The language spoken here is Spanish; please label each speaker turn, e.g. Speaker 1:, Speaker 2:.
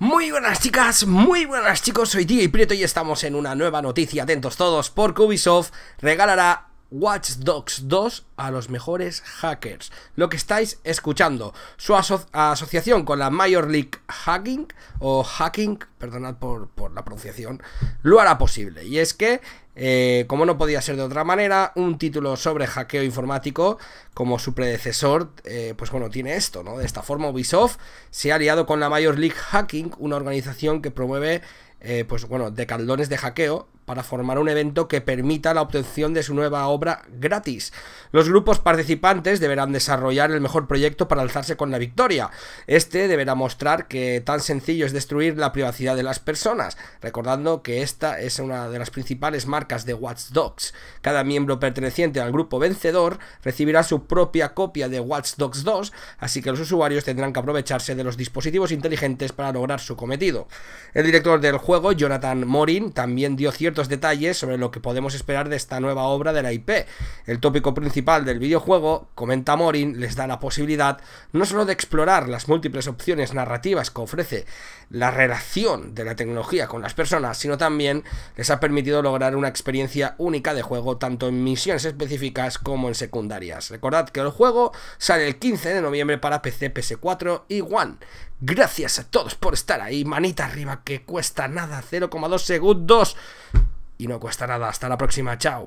Speaker 1: Muy buenas chicas, muy buenas chicos, soy y Prieto y estamos en una nueva noticia, atentos todos, Por Ubisoft regalará Watch Dogs 2 a los mejores hackers. Lo que estáis escuchando, su asociación con la Major League Hacking, o Hacking, perdonad por, la pronunciación, lo hará posible. Y es que, eh, como no podía ser de otra manera, un título sobre hackeo informático, como su predecesor, eh, pues bueno, tiene esto, ¿no? De esta forma, Ubisoft se ha aliado con la Major League Hacking, una organización que promueve eh, pues bueno, de caldones de hackeo para formar un evento que permita la obtención de su nueva obra gratis. Los grupos participantes deberán desarrollar el mejor proyecto para alzarse con la victoria. Este deberá mostrar que tan sencillo es destruir la privacidad de las personas, recordando que esta es una de las principales marcas de Watch Dogs. Cada miembro perteneciente al grupo vencedor recibirá su propia copia de Watch Dogs 2, así que los usuarios tendrán que aprovecharse de los dispositivos inteligentes para lograr su cometido. El director del juego, Jonathan Morin, también dio cierto detalles sobre lo que podemos esperar de esta nueva obra de la IP. El tópico principal del videojuego, comenta Morin, les da la posibilidad no solo de explorar las múltiples opciones narrativas que ofrece la relación de la tecnología con las personas, sino también les ha permitido lograr una experiencia única de juego tanto en misiones específicas como en secundarias. Recordad que el juego sale el 15 de noviembre para PC, PS4 y One. Gracias a todos por estar ahí, manita arriba que cuesta nada, 0,2 segundos y no cuesta nada. Hasta la próxima, chao.